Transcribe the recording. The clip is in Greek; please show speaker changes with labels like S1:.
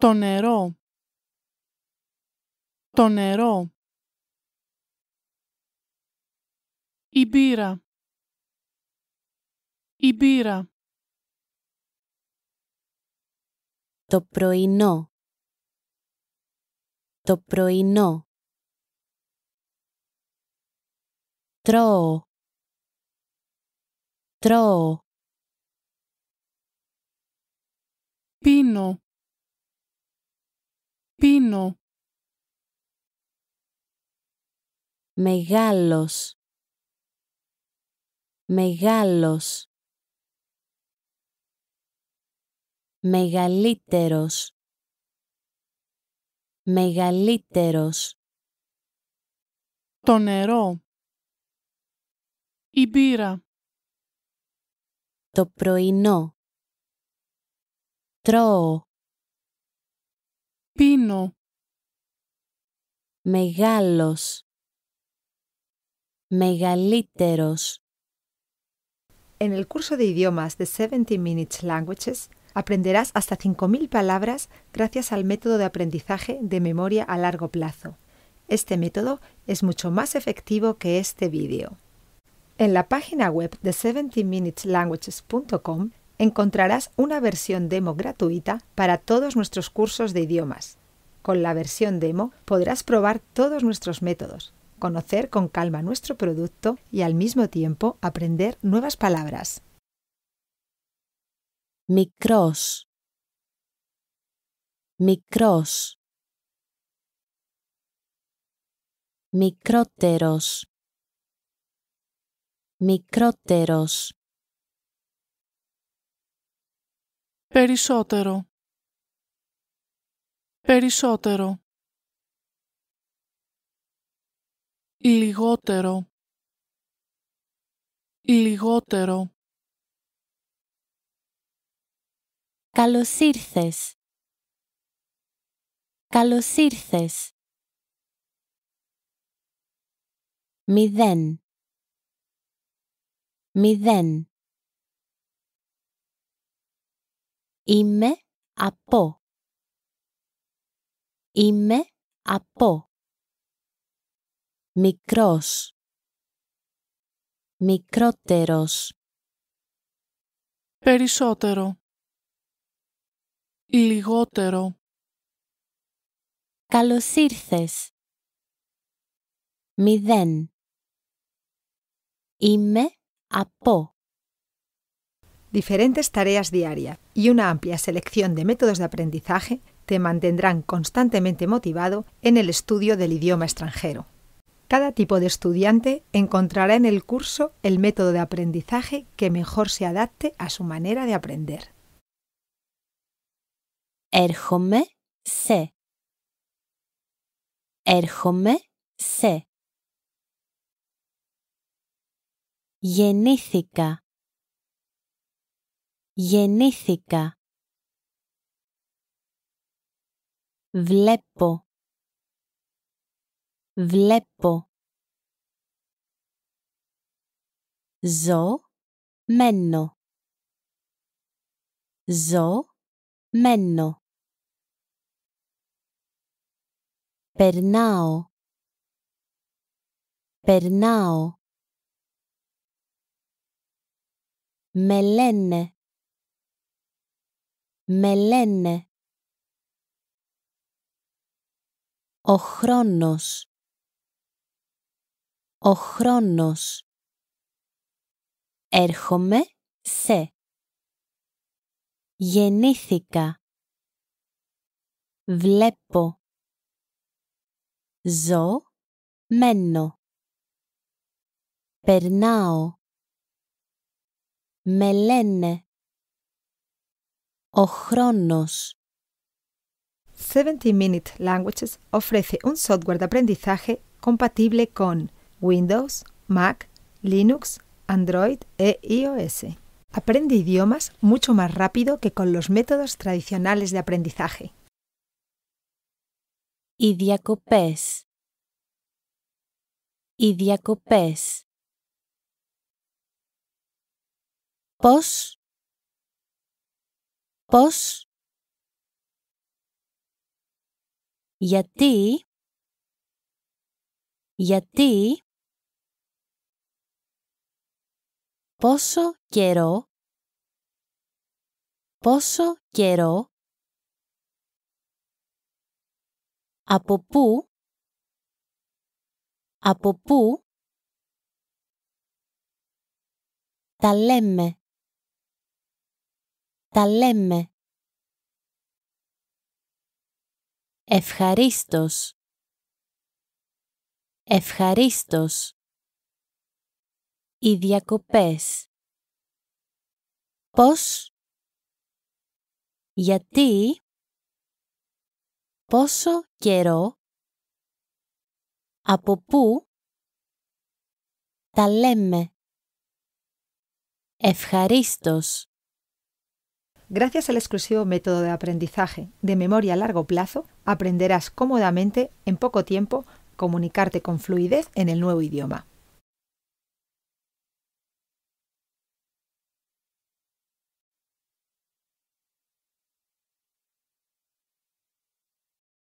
S1: Το νερό. Το νερό. Η μπύρα. Η μπύρα. Το πρωινό. Το πρωινό. Τρώω. Τρώω. Πίνω. Πίνω. Μεγάλος. Μεγάλος. Μεγαλύτερος. Μεγαλύτερος. Το νερό. Η μπύρα. Το πρωινό. Τρώω. pino, megalos,
S2: megalíteros. En el curso de idiomas de 70 Minutes Languages aprenderás hasta 5.000 palabras gracias al método de aprendizaje de memoria a largo plazo. Este método es mucho más efectivo que este vídeo. En la página web de 70minuteslanguages.com encontrarás una versión demo gratuita para todos nuestros cursos de idiomas. Con la versión demo podrás probar todos nuestros métodos, conocer con calma nuestro producto y al mismo tiempo aprender nuevas palabras. Micros. Micros.
S1: Micróteros. Micróteros. Περισσότερο. Περισσότερο. Λιγότερο. Λιγότερο. Καλώς ήρθες. Καλώς ήρθες. Μηδέν. Μηδέν. Είμαι από. Είμαι από. Μικρός. Μικρότερος. Περισσότερο. Λιγότερο. Καλώς ήρθες. Μηδέν.
S2: Είμαι από. Diferentes tareas diarias y una amplia selección de métodos de aprendizaje te mantendrán constantemente motivado en el estudio del idioma extranjero. Cada tipo de estudiante encontrará en el curso el método de aprendizaje que mejor se adapte a su manera de aprender. Erjome se.
S1: Erjome se. Γεννήθηκα. Βλέπω. Βλέπω. Ζω. Μένω. Ζω. Μένω. Περνάω. Περνάω. Με λένε μελένε, Ο χρόνος. Ο χρόνος. Έρχομαι σε. Γεννήθηκα. Βλέπω. Ζω. Μένω. Περνάω. Με
S2: O 70 Minute Languages ofrece un software de aprendizaje compatible con Windows, Mac, Linux, Android e iOS. Aprende idiomas mucho más rápido que con los métodos tradicionales de aprendizaje.
S1: Pos. Πώς. Γιατί. Γιατί. Πόσο καιρό. Πόσο καιρό. Από πού. Από πού. Τα λέμε. Τα λέμε. Ευχαρίστος. Ευχαρίστος. Οι διακοπές. Πώς. Γιατί. Πόσο καιρό. Από πού. Τα
S2: λέμε. Ευχαρίστος. Gracias al exclusivo método de aprendizaje de memoria a largo plazo, aprenderás cómodamente, en poco tiempo, comunicarte con fluidez en el nuevo idioma.